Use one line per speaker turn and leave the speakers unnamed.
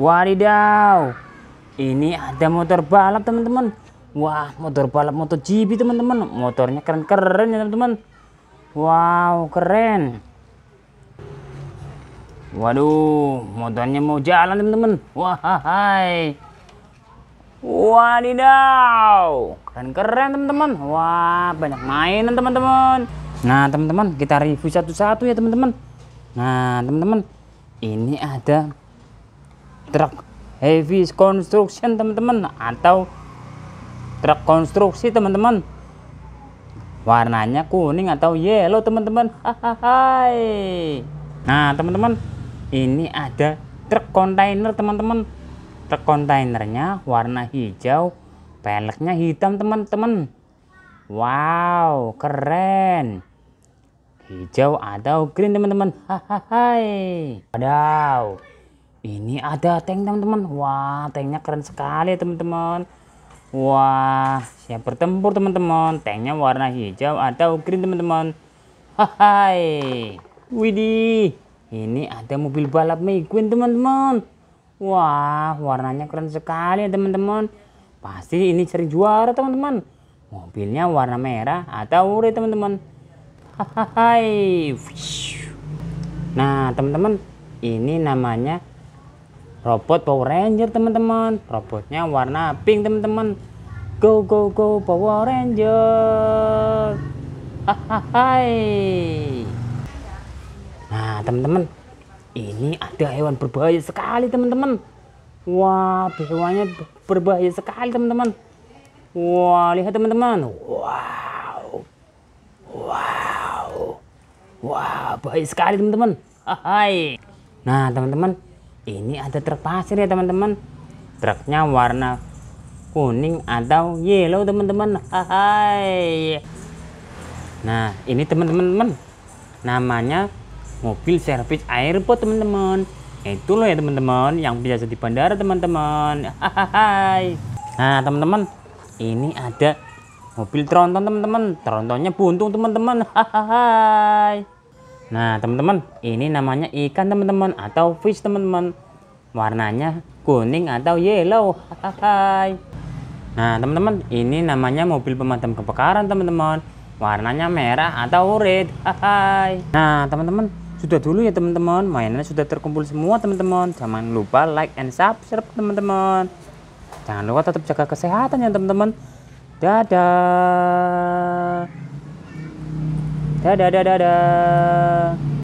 Wadidaw, ini ada motor balap teman-teman. Wah, motor balap MotoGP teman-teman. Motornya keren-keren ya teman-teman. Wow, keren. Waduh, motornya mau jalan teman-teman. Wah, hai. Wadidaw, keren-keren teman-teman. Wah, banyak mainan teman-teman. Nah, teman-teman, kita review satu-satu ya, teman-teman. Nah, teman-teman, ini ada truk heavy construction, teman-teman, atau truk konstruksi, teman-teman. Warnanya kuning atau yellow, teman-teman. Hai. Nah, teman-teman, ini ada truk kontainer, teman-teman. Truk kontainernya warna hijau, peleknya hitam, teman-teman. Wow, keren. Hijau atau green teman-teman. Hai. Wadaw. Ini ada tank teman-teman. Wah, tanknya keren sekali teman-teman. Wah, siap bertempur teman-teman. Tanknya warna hijau atau green teman-teman. Hai. Widih. Ini ada mobil balap Meguin teman-teman. Wah, warnanya keren sekali teman-teman. Pasti ini sering juara teman-teman mobilnya warna merah atau ure teman-teman hai nah teman-teman ini namanya robot Power Ranger teman-teman robotnya warna pink teman-teman go go go Power Ranger hai nah teman-teman ini ada hewan berbahaya sekali teman-teman wah hewannya berbahaya sekali teman-teman Wah, lihat teman-teman. Wow. Wow. Wah, wow, baik sekali teman-teman. Hai. Nah, teman-teman, ini ada truk pasir ya, teman-teman. Truknya warna kuning atau yellow, teman-teman. Hai. Nah, ini teman-teman, namanya mobil servis airport, teman-teman. Itu loh ya, teman-teman, yang biasa di bandara, teman-teman. Hai. Nah, teman-teman, ini ada mobil tronton teman-teman trontonnya buntung teman-teman hahaha nah teman-teman ini namanya ikan teman-teman atau fish teman-teman warnanya kuning atau yellow hahaha nah teman-teman ini namanya mobil pemadam kebakaran teman-teman warnanya merah atau red hahaha nah teman-teman sudah dulu ya teman-teman mainannya sudah terkumpul semua teman-teman jangan lupa like and subscribe teman-teman jangan lupa tetap jaga kesehatan ya teman-teman dadah dadah dadah dadah